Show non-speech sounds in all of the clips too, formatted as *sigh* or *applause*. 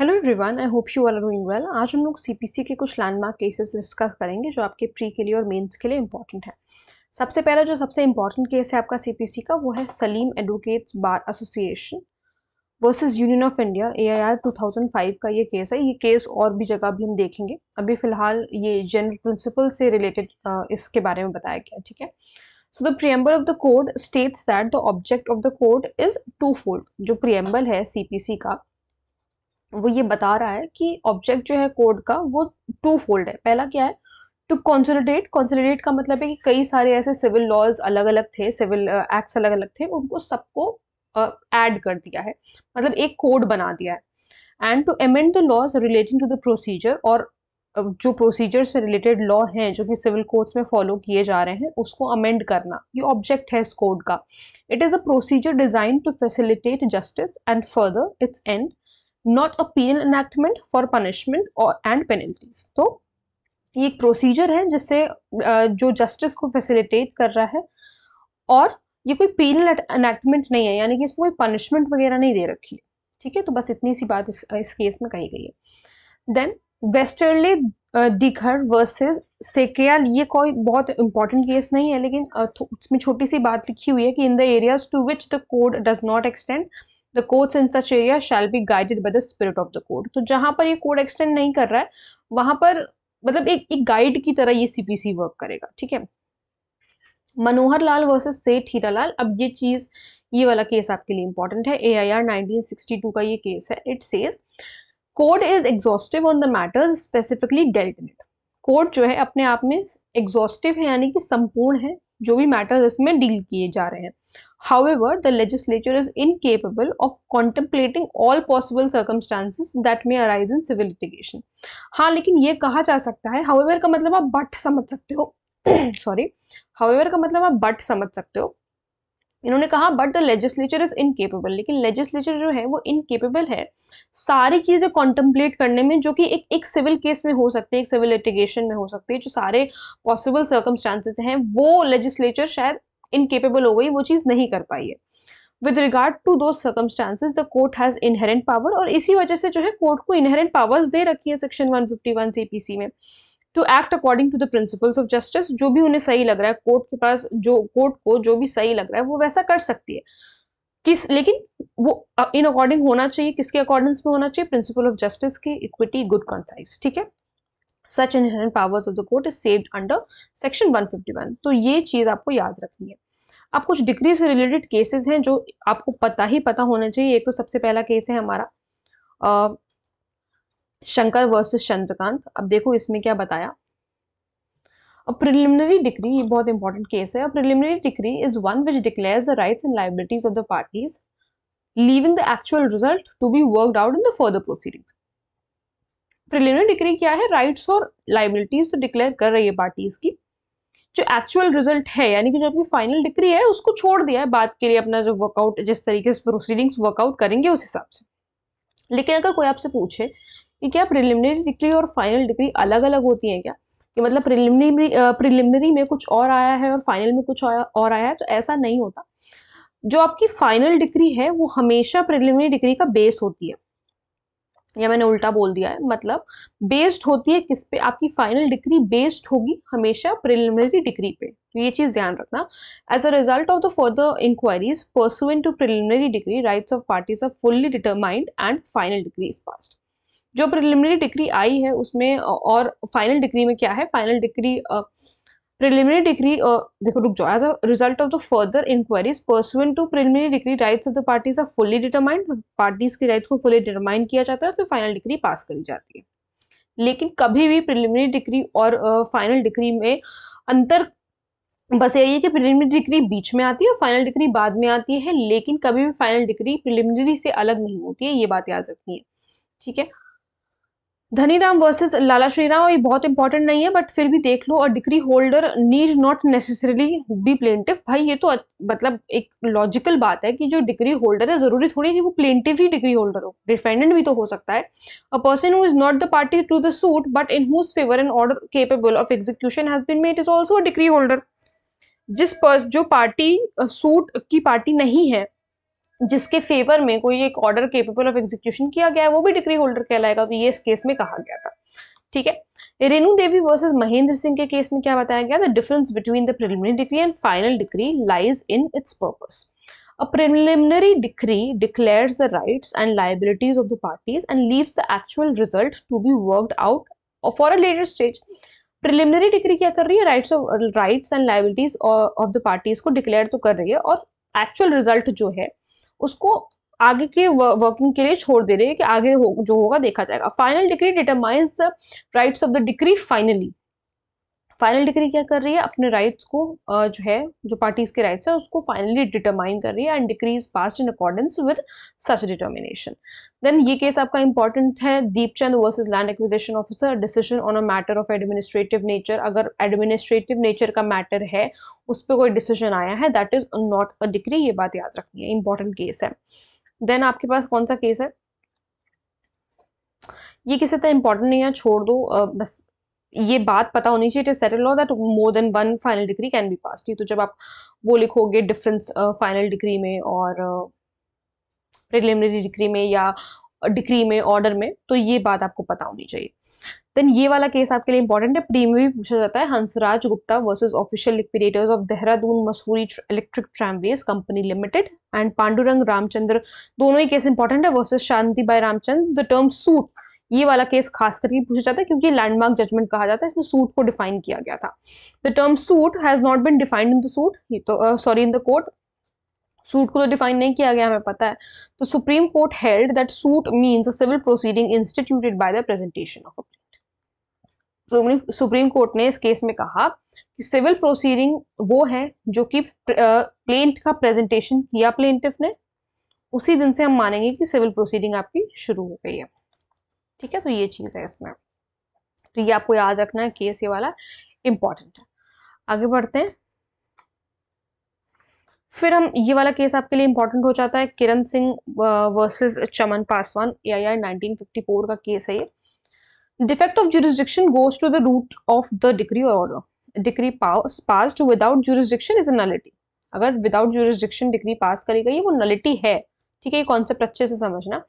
Hello everyone I hope you are doing well आज हम लोग सीपीसी के कुछ लैंडमार्क केसेस डिस्कस करेंगे जो आपके प्री के लिए और मेंस के लिए इंपॉर्टेंट है सबसे पहला जो सबसे इंपॉर्टेंट केस है आपका सीपीसी का वो है Salem advocates bar association versus Union of India A 2005 का ये केस है ये केस और भी जगह भी हम देखेंगे अभी फ़िलहाल ये जनरल प्रिंसिपल से रिलेटेड इसके बारे में बताया गया ठीक है so the preamble of the code states that the object of the code is twofold जो प्रियम्बल है सी का वो ये बता रहा है कि ऑब्जेक्ट जो है कोड का वो टू फोल्ड है पहला क्या है टू कॉन्सोलिडेट कॉन्सोलिडेट का मतलब है कि कई सारे ऐसे सिविल लॉज अलग अलग थे सिविल एक्ट्स अलग अलग थे उनको सबको ऐड कर दिया है मतलब एक कोड बना दिया है and to amend the laws relating to the procedure और जो प्रोसीजर से रिलेटेड लॉ हैं जो कि सिविल कोर्ट्स में फॉलो किए जा रहे हैं उसको अमेंड करना ये ऑब्जेक्ट है इस कोड का it is a procedure design to facilitate justice and further it's and not a penal enactment for punishment और एंड पेनल्टीज तो ये एक प्रोसीजर है जिससे जो जस्टिस को फैसिलिटेट कर रहा है और ये कोई पीनल एनेक्टमेंट नहीं है यानी कि इसमें कोई पनिशमेंट वगैरह नहीं दे रखी है ठीक है तो बस इतनी सी बात इस, इस केस में कही गई है देन वेस्टर्ले डिघर वर्सेज सेक्रियाल ये कोई बहुत इंपॉर्टेंट केस नहीं है लेकिन उसमें छोटी सी बात लिखी हुई है कि in the areas to which the code does not extend the courts in such area shall be guided by the spirit of the court तो जहां पर ये कोड एक्सटेंड नहीं कर रहा है वहां पर मतलब एक एक गाइड की तरह ये सीपीसी वर्क करेगा ठीक है मनोहर लाल वर्सेस सेठ हीरालाल अब ये चीज़ ये वाला केस आपके लिए इंपॉर्टेंट है ए आई आर नाइनटीन का ये केस है it says code is exhaustive on the matters specifically dealt in it जो है अपने आप में एग्जॉस्टिव है यानी कि संपूर्ण है जो भी मैटर्स इसमें डील किए जा रहे हैं However, the legislature is incapable of contemplating all possible circumstances that may arise in civil litigation. हाँ लेकिन ये कहा जा सकता है however का मतलब आप but समझ सकते हो *coughs* sorry however का मतलब आप but समझ सकते हो इन्होंने कहा but the legislature is incapable लेकिन लेजिस्लेचर जो है वो इनकेपेबल है सारी चीज़ें कॉन्टम्पलेट करने में जो कि एक एक सिविल केस में हो सकती है एक सिविल लिटिगेशन में हो सकती है जो सारे पॉसिबल सर्कमस्टांसेस हैं वो लेजिस्लेचर शायद इनकेपेबल हो गई वो चीज़ नहीं कर पाई है with regard to those circumstances the court has inherent power और इसी वजह से जो है कोर्ट को इनहेरेंट पावर्स दे रखी है सेक्शन पी सी में to act according to the principles of justice जो भी उन्हें सही लग रहा है कोर्ट के पास जो कोर्ट को जो भी सही लग रहा है वो वैसा कर सकती है किस लेकिन वो इन अकॉर्डिंग होना चाहिए किसके अकॉर्डिंग्स में होना चाहिए प्रिंसिपल ऑफ जस्टिस की इक्विटी गुड कॉन्साइज ठीक है such inherent powers of the court is saved under section 151 तो ये चीज आपको याद रखनी है अब कुछ डिग्री से रिलेटेड केसेस हैं जो आपको पता ही पता होना चाहिए एक तो सबसे पहला केस है हमारा आ, शंकर वर्सेस चंद्रकांत अब देखो इसमें क्या बताया अब प्रिलिमिनरी डिग्री ये बहुत इंपॉर्टेंट केस है preliminary degree is one which declare the rights and liabilities of the parties leaving the actual result to be worked out in the further proceeding preliminary decree क्या है rights और liabilities तो declare कर रही है parties की जो actual result है यानी कि जो आपकी फाइनल डिक्री है उसको छोड़ दिया है बात के लिए अपना जो वर्कआउट जिस तरीके से प्रोसीडिंग्स वर्कआउट करेंगे उस हिसाब से लेकिन अगर कोई आपसे पूछे कि क्या प्रिलिमिनरी डिग्री और फाइनल डिग्री अलग अलग होती हैं क्या कि मतलब प्रिलिमिनरी प्रिलिमिनरी में कुछ और आया है और फाइनल में कुछ और आया है तो ऐसा नहीं होता जो आपकी फाइनल डिग्री है वो हमेशा प्रिलिमिनरी डिग्री का बेस होती है या मैंने उल्टा बोल दिया है मतलब बेस्ड होती है किस पे आपकी फाइनल डिग्री बेस्ड होगी हमेशा प्रिलिमिनरी डिग्री पे तो ये चीज़ ध्यान रखना as a result of the further inquiries pursuant to preliminary degree rights of parties are fully determined and final degree is passed जो प्रिलिमिनरी डिग्री आई है उसमें और फाइनल डिग्री में क्या है final degree preliminary decree uh, देखो रुक जाओ as a result of the further inquiries pursuant to preliminary decree rights of the parties are fully determined parties के rights को fully determine किया जाता है फिर final decree pass करी जाती है लेकिन कभी भी preliminary decree और uh, final decree में अंतर बस यही है कि प्रिलिमिनरी डिग्री बीच में आती है और फाइनल डिग्री बाद में आती है लेकिन कभी भी फाइनल डिग्री प्रिलिमिनरी से अलग नहीं होती है ये बात याद रखनी है ठीक है धनी राम वर्सेज लाला श्री राम ये बहुत इंपॉर्टेंट नहीं है बट फिर भी देख लो और degree holder need not necessarily be plaintiff भाई ये तो मतलब एक लॉजिकल बात है कि जो डिग्री होल्डर है जरूरी थोड़ी कि वो प्लेंटिव ही डिग्री होल्डर हो डिफेंडेंट भी तो हो सकता है a person who is not the party to the suit but in whose favour an order capable of execution has been made is also a degree holder जिस पर्स जो पार्टी सूट की पार्टी नहीं है जिसके फेवर में कोई एक ऑर्डर केपेबल ऑफ एग्जीक्यूशन किया गया है वो भी डिग्री होल्डर कहलाएगा तो ये इस केस में कहा गया था ठीक है रेणु देवी वर्सेस महेंद्र सिंह के केस में क्या बताया गया the difference between the preliminary degree and final degree lies in its purpose a preliminary degree declare the rights and liabilities of the parties and leaves the actual result to be worked out for a later stage preliminary degree क्या कर रही है rights rights and liabilities of the parties को declare तो कर रही है और एक्चुअल रिजल्ट जो है उसको आगे के वर्किंग के लिए छोड़ दे रहे हैं कि आगे हो, जो होगा देखा जाएगा final decree determines the rights of the decree finally final degree क्या कर रही है अपने राइट्स को जो है जो पार्टीज के राइट्स है उसको फाइनली डिटरमाइन कर रही है and decrees passed in accordance with such determination then ये केस आपका इंपॉर्टेंट है Deepchand versus land acquisition officer decision on a matter of administrative nature अगर एडमिनिस्ट्रेटिव नेचर का मैटर है उस पर कोई डिसीजन आया है that is not a degree ये बात याद रखनी है इंपॉर्टेंट केस है देन आपके पास कौन सा केस है ये किसी तरह इंपॉर्टेंट नहीं है छोड़ दो आ, बस ये बात पता होनी चाहिए it settle law that more than one final degree can be pass तो जब आप वो लिखोगे डिफरेंस फाइनल डिग्री में और प्रिलिमिनरी uh, डिग्री में या डिग्री uh, में ऑर्डर में तो ये बात आपको पता होनी चाहिए देन ये वाला केस आपके लिए इंपॉर्टेंट है प्री में भी पूछा जाता है Hansraj Gupta versus official liquidators of Dehradun Mussoorie electric tramways company limited and Pandurang Ramchandra दोनों ही केस इंपॉर्टेंट है versus Shanti Bai Ramchandra the term suit ये वाला केस खास करके पूछा जाता है क्योंकि लैंडमार्क जजमेंट कहा जाता है इसमें सूट को डिफाइन किया गया था the term suit has not been defined in the suit sorry in the court suit को तो डिफाइन नहीं किया गया हमें पता है तो supreme court held that suit means civil proceeding instituted by the presentation of a supreme court ने इस केस में कहा कि सिविल प्रोसीडिंग वो है जो कि प्लेंट का प्रेजेंटेशन किया प्लेंटिफ ने उसी दिन से हम मानेंगे कि सिविल प्रोसीडिंग आपकी शुरू हो गई है ठीक है तो ये चीज़ है इसमें तो ये आपको याद रखना है कि ये वाला इम्पॉर्टेंट है आगे बढ़ते हैं फिर हम ये वाला केस आपके लिए इंपॉर्टेंट हो जाता है किरण सिंह वर्सेस चमन पासवान या या 1954 का केस है ये defect of jurisdiction goes to the root of the degree और degree pass passed without jurisdiction is a nullity अगर विदाउट ज्यूरिस्डिक्शन डिग्री पास करी गई वो नलिटी है ठीक है ये कॉन्सेप्ट अच्छे से समझना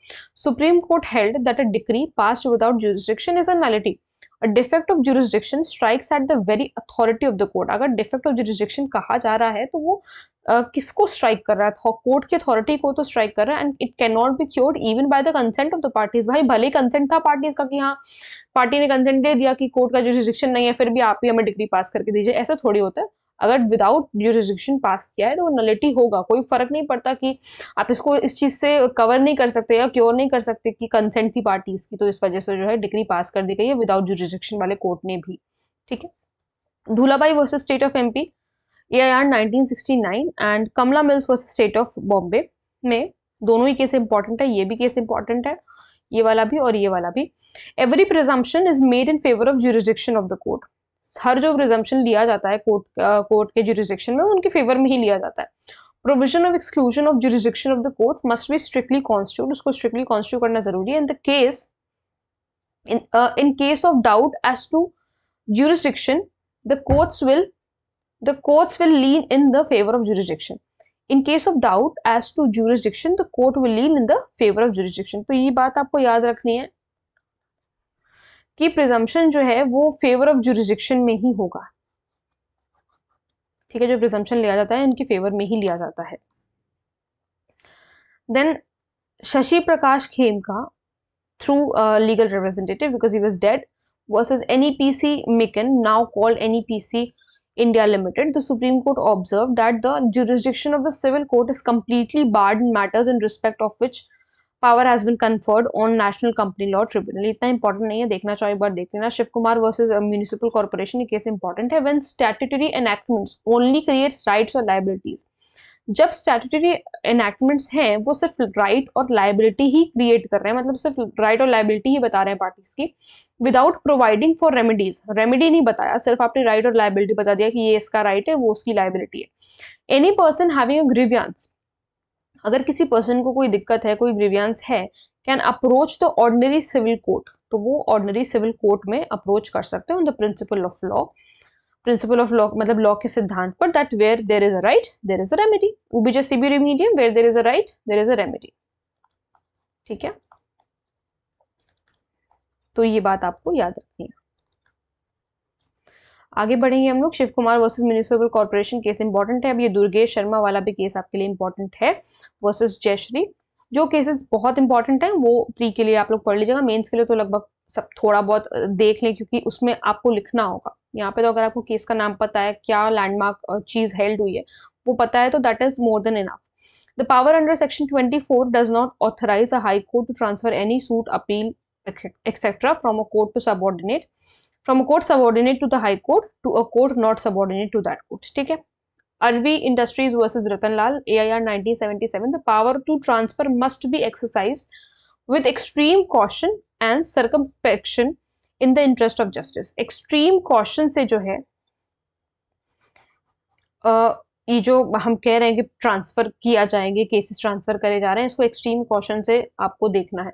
supreme court held that a decree pass without jurisdiction is nullity a defect of jurisdiction strikes at the very authority of the court अगर डिफेक्ट ऑफ जुरिस्डिक्शन कहा जा रहा है तो वो uh, किसको स्ट्राइक कर रहा है कोर्ट की अथॉरिटी को तो स्ट्राइक कर रहा है and it can not be cured even by the consent of the parties भाई भले कंसेंट था पार्टीज का कि हाँ पार्टी ने कंसेंट दे दिया कि कोर्ट का जुरिस्डिक्शन नहीं है फिर भी आप ही हमें डिग्री पास करके दीजिए ऐसा थोड़ी होता है अगर विदाउट ड्यूरिस्डिक्शन पास किया है तो वो नलिटी होगा कोई फर्क नहीं पड़ता कि आप इसको इस चीज़ से कवर नहीं कर सकते या क्योर नहीं कर सकते कि कंसेंट थी पार्टीज की तो इस वजह से जो है डिग्री पास कर दी गई है विदाउट ड्यूरिस्डिक्शन वाले कोर्ट ने भी ठीक है Dhulabai versus state of M P A I R and Kamla mills versus state of Bombay में दोनों ही केस इंपॉर्टेंट है ये भी केस इंपॉर्टेंट है ये वाला भी और ये वाला भी every presumption is made in favour of jurisdiction of the court हर जो प्रिजम्पन लिया जाता है कोर्ट कोर्ट के जुरिस्डिक्शन में उनके फेवर में ही लिया जाता है provision of exclusion of jurisdiction of the court must be strictly constitute उसको स्ट्रिक्टली कॉन्स्टिट्यूट करना जरूरी है in the case in case of doubt as to jurisdiction the courts will the courts will lean in the favour of jurisdiction in case of doubt as to jurisdiction the court will lean in the favour of jurisdiction तो ये बात आपको याद रखनी है कि presumption जो है वो फेवर ऑफ जुरिजिक्शन में ही होगा ठीक है जो प्रिजम्पन लिया जाता है इनके फेवर में ही लिया जाता है देन शशि प्रकाश खेम का through legal representative because he was dead versus N E P C Micon now called N E P C India limited the supreme court observe that the jurisdiction of the civil court is completely barred in matters in respect of which power has been conferred on national company law tribunal इतना important नहीं है देखना चाहो एक बार देख लेना Shiv Kumar versus municipal corporation case important है when statutory enactments only creates rights और लाइबिलिटीज जब स्टेटरी एनेक्टमेंट्स हैं वो सिर्फ राइट और लाइबिलिटी ही क्रिएट कर रहे हैं मतलब सिर्फ राइट और लाइबिलिटी ही बता रहे हैं पार्टीज की without providing for remedies remedy नहीं बताया सिर्फ आपने राइट और लाइबिलिटी बता दिया कि ये इसका राइट है वो उसकी लाइबिलिटी है any person having a grievance अगर किसी पर्सन को कोई दिक्कत है कोई ग्रीवियंस है can approach the ordinary civil court तो वो ऑर्डनरी सिविल कोर्ट में अप्रोच कर सकते हैं on the principle of law principle of law मतलब लॉ के सिद्धांत पर that where there is a right there is a remedy उबीजा भी रिमीडियम where there is a right there is a remedy ठीक है तो ये बात आपको याद रखनी है आगे बढ़ेंगे हम लोग Shiv Kumar versus municipal corporation case important है अब ये दुर्गेश शर्मा वाला भी केस आपके लिए इंपॉर्टेंट है वर्सेज जयश्री जो केसेस बहुत इंपॉर्टेंट हैं वो प्री के लिए आप लोग पढ़ लीजिएगा मेंस के लिए तो लगभग सब थोड़ा बहुत देख लें क्योंकि उसमें आपको लिखना होगा यहाँ पे तो अगर आपको केस का नाम पता है क्या लैंडमार्क चीज़ हेल्ड हुई है वो पता है तो that is more than enough power under section twenty four does not authorise a high court to transfer any suit appeal etcetera from a court to subordinate. From a court subordinate to the high court to a court not subordinate to that court ठीक है Arvee industries versus Ratan Lal A I R the power to transfer must be exercise with extreme caution and circumspection in the interest of justice extreme caution से जो है ये जो हम कह रहे हैं कि ट्रांसफर किया जाएंगे केसेस ट्रांसफर करे जा रहे हैं इसको एक्सट्रीम कॉशन से आपको देखना है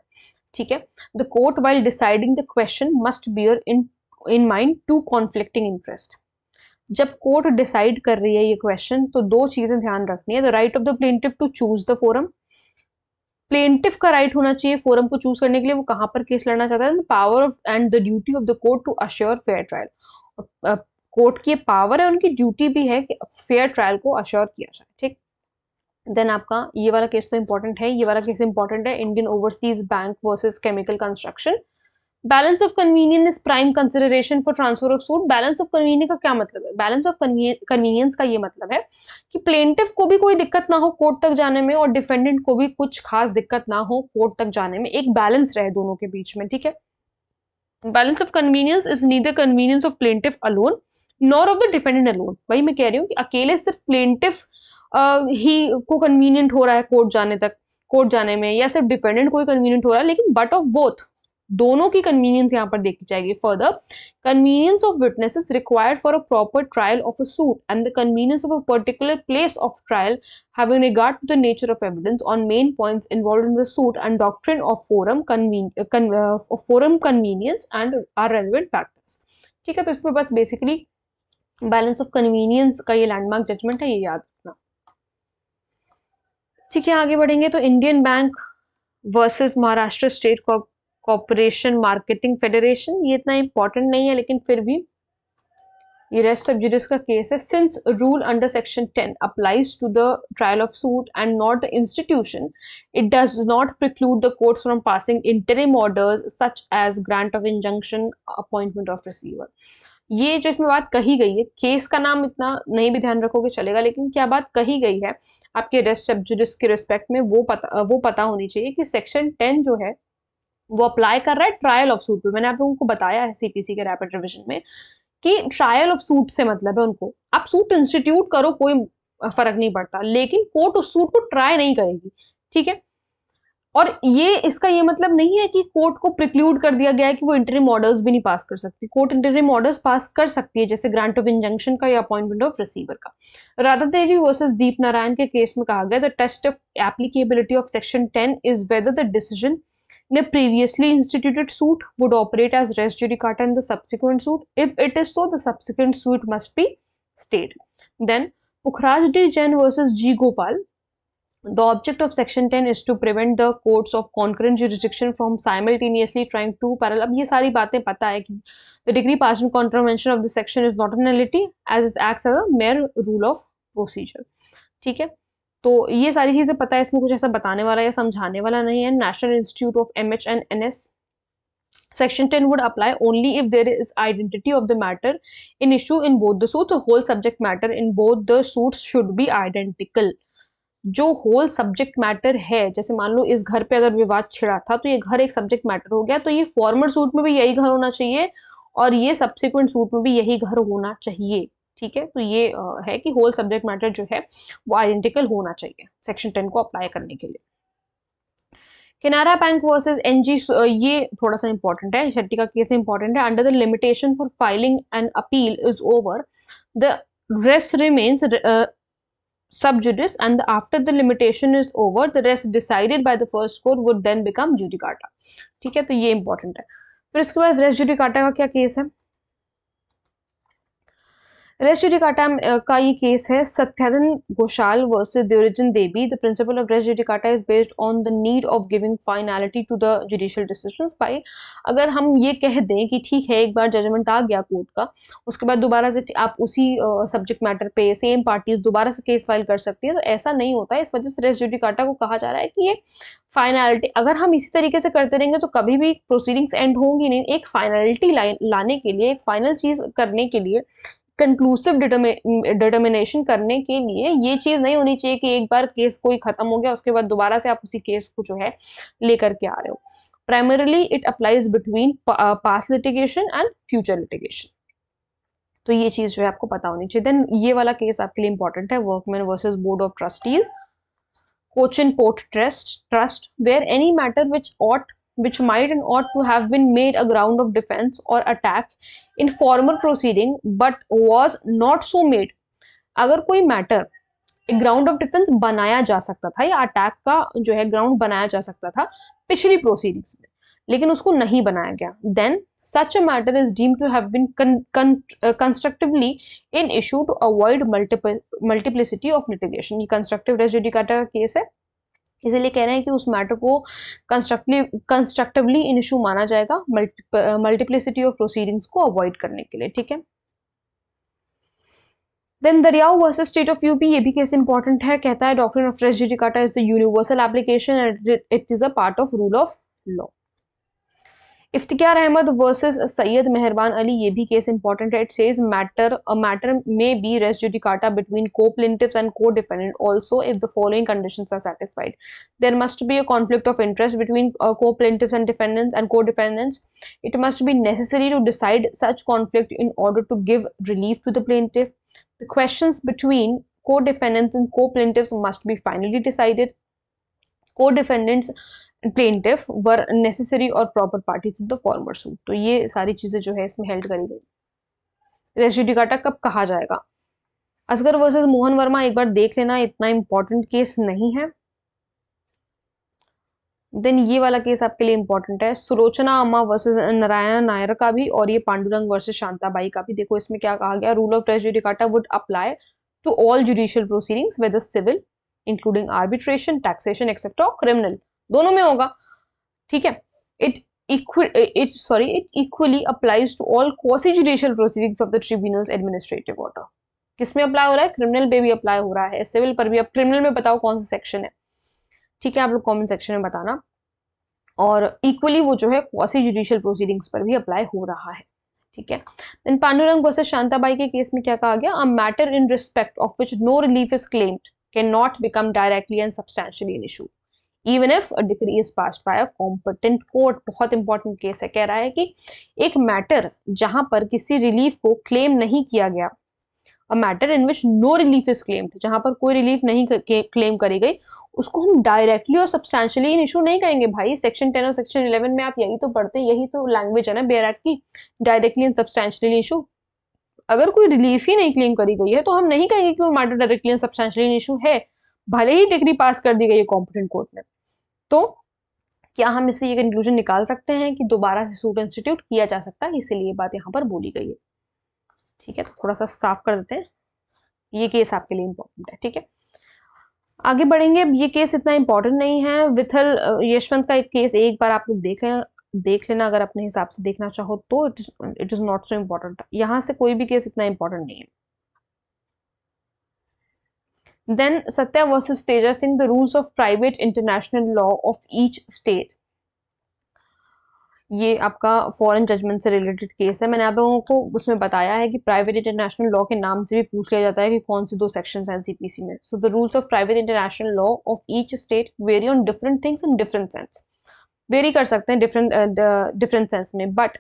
ठीक है the court while deciding the question must bear in in mind two conflicting interest जब कोर्ट डिसाइड कर रही है ये क्वेश्चन तो दो चीज़ें ध्यान रखनी है the right of the plaintiff to choose the forum plaintiff का राइट होना चाहिए फोरम को चूज करने के लिए वो कहां पर केस लड़ना चाहता है power of and the duty of the court to assure fair trial court की पावर है उनकी ड्यूटी भी है कि फेयर ट्रायल को अश्योर किया जाए ठीक देन आपका ये वाला केस तो इंपॉर्टेंट है ये वाला केस इंपॉर्टेंट है Indian overseas bank versus chemical construction balance of convenience is prime consideration for transfer of suit balance of convenience का क्या मतलब है बैलेंस ऑफ कन्वीनियंस का ये मतलब है कि प्लेंटिव को भी कोई दिक्कत ना हो कोर्ट तक जाने में और डिफेंडेंट को भी कुछ खास दिक्कत ना हो कोर्ट तक जाने में एक बैलेंस रहे दोनों के बीच में ठीक है balance of convenience is neither convenience of plaintiff alone nor of the defendant alone वही मैं कह रही हूँ कि अकेले सिर्फ प्लेंटिव ही को कन्वीनियंट हो रहा है कोर्ट जाने तक कोर्ट जाने में या सिर्फ डिपेंडेंट कोई कन्वीनियंट हो रहा है लेकिन बट ऑफ बोथ दोनों की कन्वीनियंस यहाँ पर देखी जाएगी further convenience of witnesses required for a proper trial of a suit and the convenience of a particular place of trial having regard to the nature of evidence on main points involve in the suit and doctrine of forum forum convenience and are relevant factors ठीक है तो इसमें बस basically balance of convenience का ये landmark judgement है ये याद रखना ठीक है आगे बढ़ेंगे तो Indian bank versus Maharashtra state coop cooperation marketing federation ये इतना इंपॉर्टेंट नहीं है लेकिन फिर भी ये रेस्ट सब जुडिस का केस है since rule under section ten applies to the trial of suit and not the institution it does not preclude the court from passing interim orders such as grant of injunction appointment of receiver ये जो इसमें बात कही गई है case का नाम इतना नहीं भी ध्यान रखोगे चलेगा लेकिन क्या बात कही गई है आपके रेस्ट सब जुडिस के रिस्पेक्ट में वो पता वो पता होनी चाहिए कि सेक्शन टेन जो है वो अप्लाई कर रहा है ट्रायल ऑफ सूट पे मैंने आप लोगों को बताया है सीपीसी के रैपिड रिविजन में कि ट्रायल ऑफ सूट से मतलब है उनको आप सूट इंस्टीट्यूट करो कोई फर्क नहीं पड़ता लेकिन कोर्ट उस सूट को ट्राई नहीं करेगी ठीक है और ये इसका ये मतलब नहीं है कि कोर्ट को प्रिक्लूड कर दिया गया है कि वो इंटरिम ऑर्डर्स भी नहीं पास कर सकती कोर्ट इंटरिम ऑर्डर्स पास कर सकती है जैसे ग्रांट ऑफ इंजंक्शन का या अपॉइंटमेंट ऑफ रिसीवर का राधा देवी वर्सेस दीप नारायण के केस में कहा गया the test of applicability of section ten is whether the decision The a previously instituted suit would operate as res judicata in the subsequent suit. If it is so, the subsequent suit must be stayed. Then Pukhraj D. Jain versus G. Gopal. The object of section 10 is to prevent the courts of concurrent jurisdiction from simultaneously trying two parallel. अब the degree partial contravention of the section is not a nullity as it acts as a mere rule of procedure. Okay. तो ये सारी चीज़ें पता है इसमें कुछ ऐसा बताने वाला या समझाने वाला नहीं है national institute of M H and N S section ten would apply only if there is identity of the matter in issue in both the suit whole subject matter in both the suit should be identical जो whole subject matter है जैसे मान लो इस घर पे अगर विवाद छिड़ा था तो ये घर एक सब्जेक्ट मैटर हो गया तो ये फॉर्मर सूट में भी यही घर होना चाहिए और ये सब्सिक्वेंट सूट में भी यही घर होना चाहिए ठीक है तो ये है कि होल सब्जेक्ट मैटर जो है वो आइडेंटिकल होना चाहिए सेक्शन टेन को अप्लाई करने के लिए केनारा बैंक वर्सेस एनजी ये थोड़ा सा इंपॉर्टेंट है शेट्टी का केस इंपॉर्टेंट है under the limitation for filing and appeal is over the rest remains sub judice and after the limitation is over the rest decided by the first court would then become judicata ठीक है तो ये important है फिर इसके बाद rest judicata का क्या केस है Res काटा का ये केस है Satyadhyan Ghosal versus Deorajin Devi the principle of res judicata is based on the need of giving finality to the judicial decision बाई अगर हम ये कह दें कि ठीक है एक बार जजमेंट आ गया कोर्ट का उसके बाद दोबारा से आप उसी सब्जेक्ट मैटर पे सेम पार्टीज दोबारा से केस फाइल कर सकती है तो ऐसा नहीं होता है इस वजह से रेस जुडिकाटा को कहा जा रहा है कि ये फाइनैलिटी अगर हम इसी तरीके से करते रहेंगे तो कभी भी प्रोसीडिंग्स एंड होंगी नहीं एक फाइनैलिटी लाने के लिए एक फाइनल चीज़ करने के लिए कंक्लूसिव डिटर्मिनेशन करने के लिए ये चीज नहीं होनी चाहिए कि एक बार केस कोई खत्म हो गया उसके बाद दोबारा से आप उसी केस को जो है लेकर के आ रहे हो primarily it applies between past litigation and future litigation तो ये चीज जो है आपको पता होनी चाहिए देन ये वाला केस आपके लिए इंपॉर्टेंट है workmen versus board of trustees Cochin port trust trust where any matter which ought which might and ought to have been made a ground of defense or attack in former proceeding but was not so made अगर कोई matter ground of defence बनाया जा सकता था या attack का जो है ग्राउंड बनाया जा सकता था पिछली प्रोसीडिंग्स में लेकिन उसको नहीं बनाया गया then such a matter is deemed to have been con con uh, constructively in issue to avoid multiple multiplicity of litigation ये constructive res judicata केस है इसीलिए कह रहे हैं कि उस मैटर को कंस्ट्रक्टिव कंस्ट्रक्टिवली इन इशू माना जाएगा मल्टीप्लिसिटी ऑफ प्रोसीडिंग्स को अवॉइड करने के लिए ठीक है then Daryao versus state of UP ये भी केस इंपॉर्टेंट है कहता है डॉक्टर ऑफ ट्रेजरी is the universal application and it is a part of rule of law Iftikhar Ahmed versus Syed Meherban Ali, ye bhi case important It says matter a matter may be res judicata between co-plaintiffs and co defendants also if the following conditions are satisfied. There must be a conflict of interest between uh, co-plaintiffs and defendants and co-defendants. It must be necessary to decide such conflict in order to give relief to the plaintiff. The questions between co-defendants and co-plaintiffs must be finally decided co-defendants plaintiff were necessary और proper party थी the former suit तो ये सारी चीज़ें जो है इसमें held करी गई रेजिडिकाटा कब कहा जाएगा असगर वर्सेस मोहन वर्मा एक बार देख लेना इतना इंपॉर्टेंट केस नहीं है देन ये वाला केस आपके लिए इंपॉर्टेंट है सुलोचना अम्मा वर्सेस नारायण नायर का भी और ये पांडुरंग वर्सेस शांताबाई का भी देखो इसमें क्या कहा गया rule of res judicata would apply to all judicial proceedings whether civil including arbitration taxation et cetera criminal दोनों में होगा ठीक है it it sorry it equally applies to all quasi judicial proceedings of the tribunals administrative order किसमें apply हो रहा है criminal पे भी अप्लाई हो रहा है सिविल पर भी अब क्रिमिनल में बताओ कौन सा सेक्शन है ठीक है आप लोग कमेंट सेक्शन में बताना और इक्वली वो जो है क्वासी जुडिशियल प्रोसीडिंग्स पर भी अप्लाई हो रहा है ठीक है देन पांडुरंग वर्सेज शांताबाई के केस में क्या कहा गया a matter in respect of which no relief is claimed can not become directly and substantially in issue even if decree is passed by a competent court बहुत इंपॉर्टेंट केस है कह रहा है कि एक मैटर जहां पर किसी रिलीफ को क्लेम नहीं किया गया a matter in which no relief is claimed जहां पर कोई रिलीफ नहीं क्लेम करी गई उसको हम डायरेक्टली और सब्सटैंशियली इन इशू नहीं कहेंगे भाई सेक्शन टेन और सेक्शन इलेवन में आप यही तो पढ़ते हैं यही तो लैंग्वेज है ना बेर एक्ट की डायरेक्टली एंड सब्सटैंशियली इशू अगर कोई रिलीफ ही नहीं क्लेम करी गई है तो हम नहीं कहेंगे कि वो matter directly and substantially issue है भले ही डिग्री पास कर दी गई है कॉम्पिटेंट कोर्ट में तो क्या हम इससे ये कंक्लूजन निकाल सकते हैं कि दोबारा से सूट इंस्टीट्यूट किया जा सकता है इसीलिए बात यहाँ पर बोली गई है ठीक है तो थोड़ा सा साफ कर देते हैं ये केस आपके लिए इम्पोर्टेंट है ठीक है आगे बढ़ेंगे ये केस इतना इम्पोर्टेंट नहीं है विथल यशवंत का एक केस एक बार आप लोग देख लें देख लेना अगर अपने हिसाब से देखना चाहो तो it is it is not so important यहाँ से कोई भी केस इतना इम्पोर्टेंट नहीं है Then Satya versus Teja Singh, the rules of private international law of each state. ये आपका फॉरेन जजमेंट से रिलेटेड केस है मैंने आप लोगों को उसमें बताया है कि प्राइवेट इंटरनेशनल लॉ के नाम से भी पूछ लिया जाता है कि कौन से दो सेक्शंस हैं सीपीसी में so the rules of private international law of each state vary on different things in different sense vary कर सकते हैं डिफरेंट डिफरेंट सेंस में but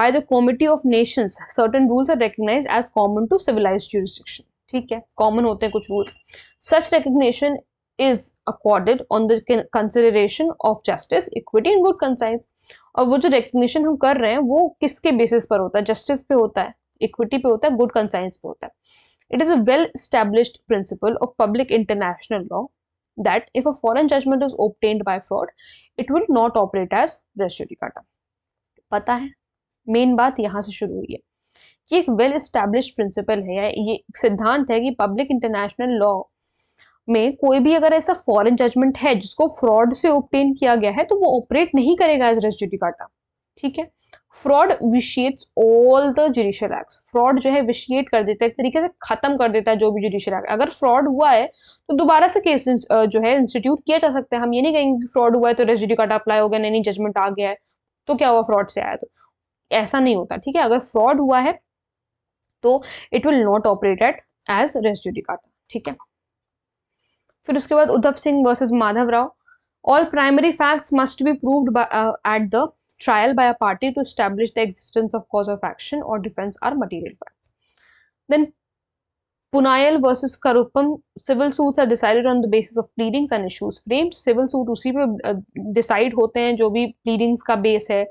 by the comity of nations certain rules are recognise as common to civilise jurisdiction ठीक है common होते हैं कुछ rules such recognition is accorded on the consideration of justice equity in good conscience और वो जो recognition हम कर रहे हैं वो किसके बेसिस पर होता है जस्टिस पे होता है इक्विटी पे होता है गुड कंसाइंस पे होता है it is a well establish principle of public international law that if a foreign judgement is obtained by fraud it will not operate as res पता है मेन बात यहाँ से शुरू हुई है ये एक वेल स्टैब्लिश प्रिंसिपल है या ये सिद्धांत है कि पब्लिक इंटरनेशनल लॉ में कोई भी अगर ऐसा फॉरेन जजमेंट है जिसको फ्रॉड से ऑप्टेन किया गया है तो वो ऑपरेट नहीं करेगा एज रेस्टिटी काटा ठीक है fraud vitiates all the judicial act fraud जो है विशिएट कर देता है एक तरीके से खत्म कर देता है जो भी जुडिशियल एक्ट अगर फ्रॉड हुआ है तो दोबारा से केस जो है इंस्टीट्यूट किया जा सकता है हम ये नहीं कहेंगे फ्रॉड हुआ है तो रेजिडी काटा अप्लाई हो गया नहीं जजमेंट आ गया है तो क्या हुआ फ्रॉड से आया तो ऐसा नहीं होता ठीक है अगर फ्रॉड हुआ है तो it will not operate at as res judicata ठीक है फिर उसके बाद Uddhav Singh versus Madhav Rao all primary facts must be prove at the trial by a party to establish the existence of cause of action और defence are material fact then Punayal versus Karupam civil suit are decided on the basis of pleadings and issues framed civil suit उसी पे decide होते हैं जो भी pleadings का base है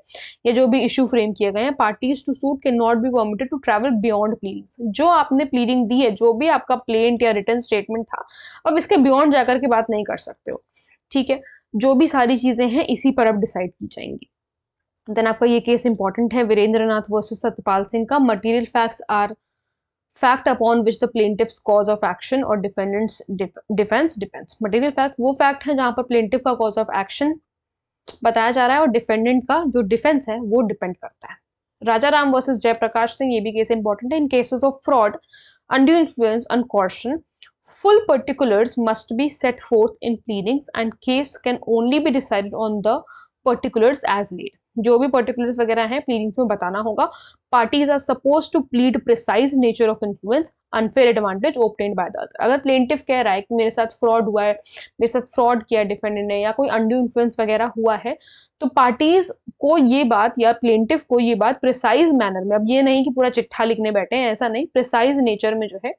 या जो भी इशू फ्रेम किए गए हैं parties to suit can not be permitted to travel beyond pleadings जो आपने प्लीडिंग दी है जो भी आपका प्लेंट या रिटर्न स्टेटमेंट था अब इसके बियॉन्ड जाकर के बात नहीं कर सकते हो ठीक है जो भी सारी चीज़ें हैं इसी पर अब डिसाइड की जाएंगी देन आपका ये केस इंपॉर्टेंट है वीरेंद्र नाथ वर्सेज सत्यपाल सिंह का material facts are fact upon which the plaintiffs cause of action और defendants defence defence material fact वो फैक्ट है जहां पर प्लेंटिव का कॉज ऑफ एक्शन बताया जा रहा है और डिफेंडेंट का जो डिफेंस है वो डिपेंड करता है राजा राम वर्सेज जयप्रकाश सिंह ये भी केस इंपॉर्टेंट है in cases of fraud undue influence uncaution full particulars must be set forth in pleadings and case can only be decided on the particulars as lead जो भी particulars वगैरह हैं pleadings में बताना होगा parties are suppose to plead precise nature of influence unfair advantage obtained by the other अगर plaintiff कह रहा है कि मेरे साथ फ्रॉड हुआ है मेरे साथ फ्रॉड किया है डिफेंडेंट ने या कोई अंडू इन्फ्लुएंस वगैरह हुआ है तो पार्टीज को ये बात या प्लेंटिव को ये बात प्रिसाइज मैनर में अब ये नहीं कि पूरा चिट्ठा लिखने बैठे हैं ऐसा नहीं प्रिसाइज नेचर में जो है